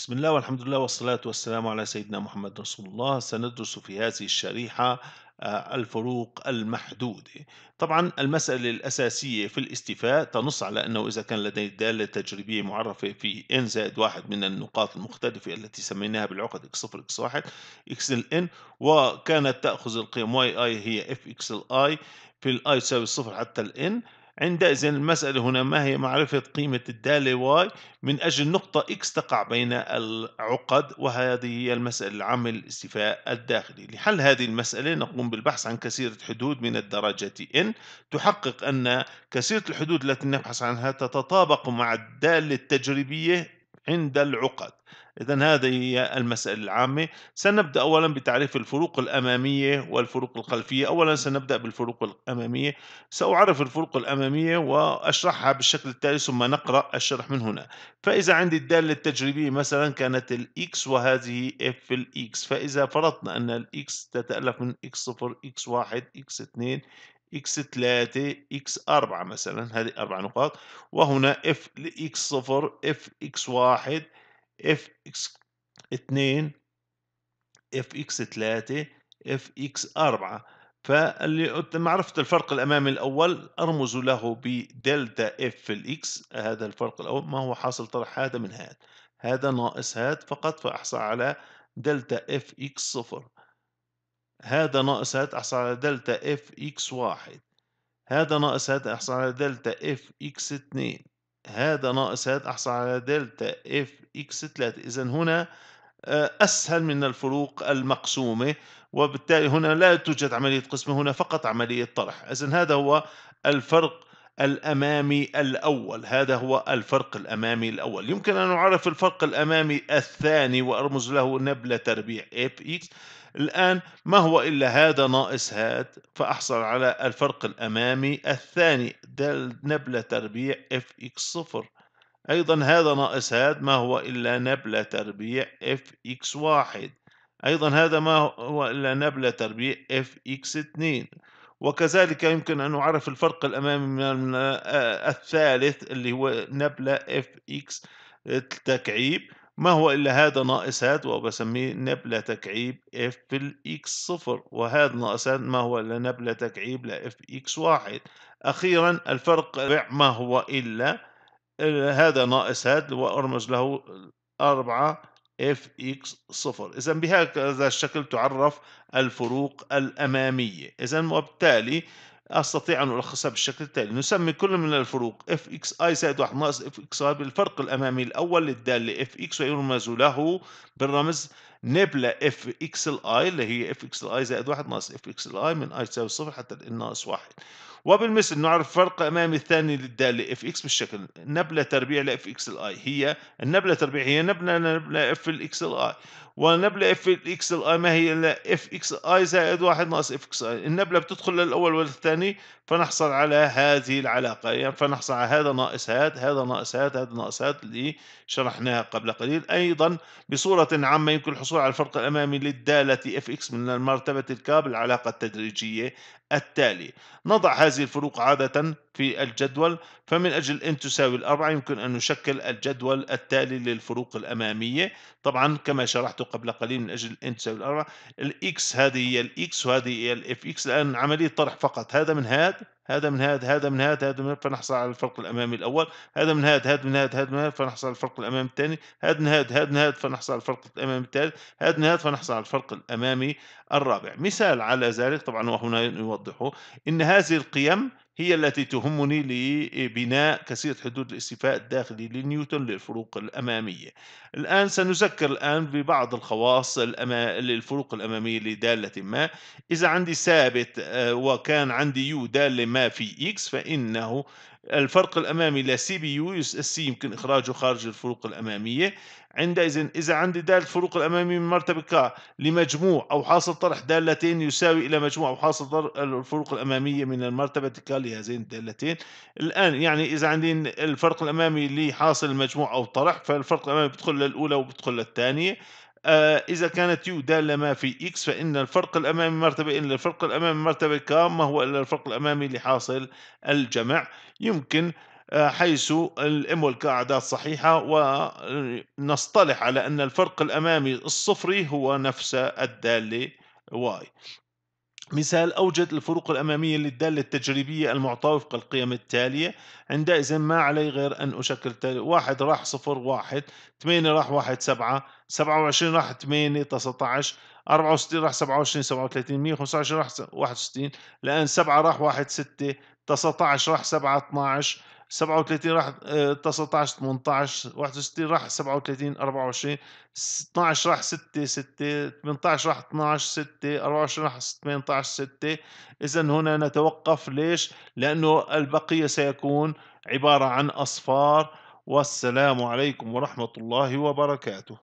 بسم الله والحمد لله والصلاة والسلام على سيدنا محمد رسول الله سندرس في هذه الشريحة آه، الفروق المحدودة طبعا المسألة الأساسية في الاستيفاء تنص على أنه إذا كان لدينا دالة تجريبية معرفة في n زائد واحد من النقاط المختلفة التي سميناها بالعقد x0 x1 x ال n وكانت تأخذ القيم yi هي f ال في ال i تساوي الصفر حتى ال n عندئذ المسألة هنا ما هي معرفة قيمة الدالة واي من أجل نقطة إكس تقع بين العقد وهذه هي المسألة العامة للاستيفاء الداخلي لحل هذه المسألة نقوم بالبحث عن كثيرة حدود من الدرجة n تحقق أن كثيرة الحدود التي نبحث عنها تتطابق مع الدالة التجريبية عند العقد إذا هذه هي المسألة العامة سنبدأ أولا بتعريف الفروق الأمامية والفروق الخلفية أولا سنبدأ بالفروق الأمامية سأعرف الفروق الأمامية وأشرحها بالشكل التالي ثم نقرأ الشرح من هنا فإذا عندي الدالة التجريبية مثلا كانت الإكس وهذه اف الإكس فإذا فرضنا أن الإكس تتألف من إكس 0 إكس 1 إكس 2 x 3 x 4 مثلا هذه اربع نقاط وهنا اف x 0 f x 1 f x 2 f x 3 f x 4 فاللي معرفه الفرق الأمامي الأول أرمز له بدلتا اف في الإكس هذا الفرق الأول ما هو حاصل طرح هذا من هذا هذا ناقص هذا فقط فاحصل على دلتا اف اكس صفر هذا ناقص هات احصل على دلتا اف اكس واحد هذا ناقص هات احصل على دلتا اف اكس اتنين هذا ناقص هات احصل على دلتا اف اكس ثلاثة اذا هنا آه، اسهل من الفروق المقسومة وبالتالي هنا لا توجد عملية قسمة هنا فقط عملية طرح اذا هذا هو الفرق الأمامي الأول هذا هو الفرق الأمامي الأول يمكن أن أعرف الفرق الأمامي الثاني وأرمز له نبلة تربيع اف اكس الآن ما هو إلا هذا ناقص هاد فأحصل على الفرق الأمامي الثاني دل نبلة تربيع اف اكس صفر أيضا هذا ناقص هاد ما هو إلا نبلة تربيع اف اكس واحد أيضا هذا ما هو إلا نبلة تربيع اف اكس اتنين وكذلك يمكن أن نعرف الفرق الأمامي من آه، الثالث اللي هو نبلة اف اكس التكعيب ما هو إلا هذا ناقص هاد وبسميه نبلة تكعيب اف بالإكس صفر وهذا ناقص هاد ما هو إلا نبلة تكعيب لإف إكس واحد أخيرا الفرق ما هو إلا آه، هذا ناقص هاد وأرمز له أربعة اف اكس صفر إذا بهذا الشكل تعرف الفروق الأمامية إذا وبالتالي أستطيع أن ألخصها بالشكل التالي نسمي كل من الفروق اف اكس اي زائد 1 ناقص اف اكس اي بالفرق الأمامي الأول الدال اف اكس ويرمز له بالرمز نبلة اف اكس الاي اللي هي اف اكس الاي زائد واحد ناقص اف اكس الاي من اي تساوي صفر حتى الان ناقص واحد وبالمثل نعرف فرق امامي الثاني للدالة اف اكس بالشكل نبلة تربيع لاف اكس الاي هي النبلة تربيع هي نبلة نبلة اف الاكس الاي ونبلة اف الاكس الاي ما هي الا اف اكس اي زائد واحد ناقص اف اكس اي النبلة بتدخل للاول وللثاني فنحصل على هذه العلاقة يعني فنحصل على هذا ناقص هذا هذا ناقص هذا هذا ناقص هذا اللي شرحناها قبل قليل ايضا بصورة عامة يمكن الحصول الحصول على الفرق الأمامي للدالة اف اكس من مرتبة الكاب العلاقة التدريجية التالي نضع هذه الفروق عادة في الجدول فمن أجل ان تساوي الأربعة يمكن أن نشكل الجدول التالي للفروق الأمامية طبعا كما شرحت قبل قليل من أجل ان تساوي الأربعة الإكس هذه هي الإكس وهذه هي الاف اكس لأن عملية طرح فقط هذا من هذا هذا من هذا هذا من هذا هذا من هذا فنحصل على الفرق الامامي الاول هذا من هذا هذا من هذا هذا من هذا فنحصل على الفرق الامامي الثاني هذا من هذا هذا من هذا فنحصل على الفرق الامامي الثالث هذا من هذا فنحصل على الفرق الامامي الرابع مثال على ذلك طبعا وهنا يوضحه ان هذه القيم هي التي تهمني لبناء كثيرة حدود الاستيفاء الداخلي لنيوتن للفروق الأمامية الآن سنذكر الآن ببعض الخواص للفروق الأمامية لدالة ما إذا عندي ثابت آه، وكان عندي يو دالة ما في إكس فإنه الفرق الامامي لسي بي يو يس اس سي يمكن اخراجه خارج الفروق الاماميه عندئذ اذا عندي دال الفروق الاماميه من مرتبه ك لمجموع او حاصل طرح دالتين يساوي الى مجموع او حاصل الفروق الاماميه من المرتبه ك لهذين الدالتين الان يعني اذا عندي الفرق الامامي لحاصل مجموع او طرح فالفرق الامامي بدخل للاولى وبدخل للثانيه آه، إذا كانت يو دالة ما في إكس فإن الفرق الأمامي مرتبة إن الفرق الأمامي مرتبة ما هو إلا الفرق الأمامي لحاصل الجمع يمكن آه، حيث الام والكا اعداد صحيحه ونصطلح على ان الفرق الامامي الصفري هو نفس الداله واي مثال أوجد الفروق الأمامية للدالة التجريبية المعطاة وفق القيم التالية عندئذ ما علي غير أن أشكل تالي واحد راح صفر واحد ثمانية راح واحد سبعة سبعة وعشرين راح ثمانية تسعة عشر أربعة وستين راح سبعة وعشرين سبعة وثلاثين مية خمسة عشر راح واحد وستين لأن سبعة راح واحد ستة تسعة عشر راح سبعة اثنا عشر 37 راح 19 18 61 راح 37 24 12 راح 6 6 18 راح 12 6 24 راح 18 6 اذا هنا نتوقف ليش لانه البقيه سيكون عباره عن اصفار والسلام عليكم ورحمه الله وبركاته